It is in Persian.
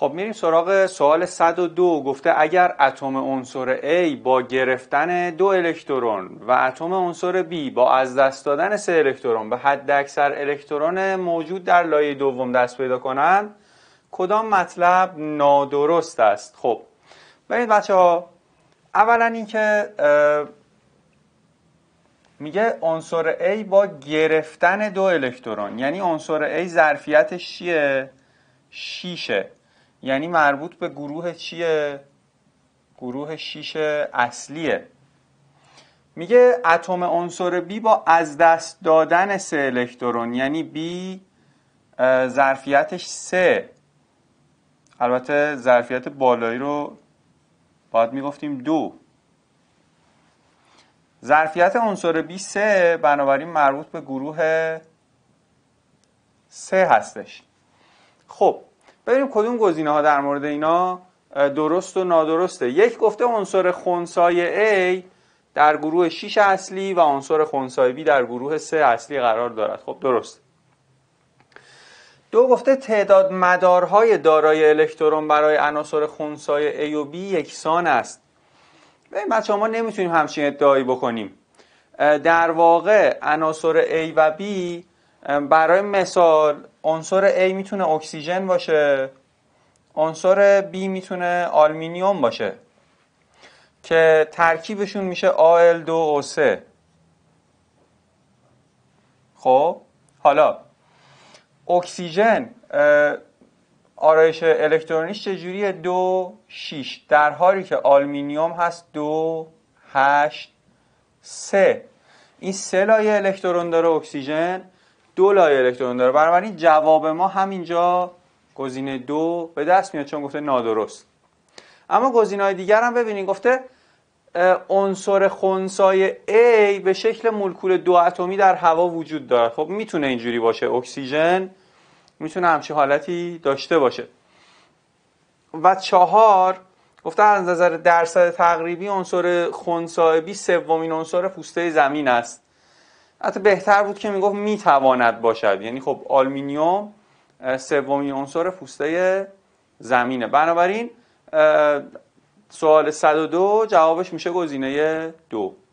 خب میریم سراغ سوال 102 گفته اگر اتم عنصر A با گرفتن دو الکترون و اتم عنصر B با از دست دادن سه الکترون به حد اکثر الکترون موجود در لایه دوم دست پیدا کنند کدام مطلب نادرست است خب ببینید بچه ها اولا اینکه میگه عنصر A با گرفتن دو الکترون یعنی عنصر A ظرفیتش چیه 6 یعنی مربوط به گروه چیه گروه شیش اصلیه میگه اتم عنصر B با از دست دادن سه الکترون یعنی B ظرفیتش سه البته ظرفیت بالایی رو باید میگفتیم دو ظرفیت عنصر B سه بنابراین مربوط به گروه سه هستش خب ببینیم کدوم گزینه ها در مورد اینا درست و نادرسته یک گفته عنصر خونسای A در گروه 6 اصلی و عنصر خونسای B در گروه 3 اصلی قرار دارد خب درست دو گفته تعداد مدارهای دارای الکترون برای عناصر خونسای A و B یکسان است ببین بچه ما نمیتونیم همچین ادعایی بکنیم در واقع عناصر A و B برای مثال عنصر A میتونه اکسیژن باشه عنصر B میتونه آلمینیوم باشه که ترکیبشون میشه AL2O3 خب حالا اکسیژن آرایش الکترونیش چجوریه دو شیش در حالی که آلمینیوم هست دو هشت سه این سه لایه الکترون داره اکسیژن دو لایه الکترون داره بنابراین جواب ما همینجا گزینه دو به دست میاد چون گفته نادرست اما گزینه های دیگر هم ببینید گفته عنصر خونسای A به شکل مولکول دو اتمی در هوا وجود دارد خب میتونه اینجوری باشه اکسیژن میتونه همچی حالتی داشته باشه و چهار گفته از نظر درصد تقریبی عنصر خونسای B سومین عنصر پوسته زمین است حتی بهتر بود که میگفت میتواند باشد یعنی خب آلمینیوم سومین عنصر پوسته زمینه بنابراین سوال 102 جوابش میشه گزینه دو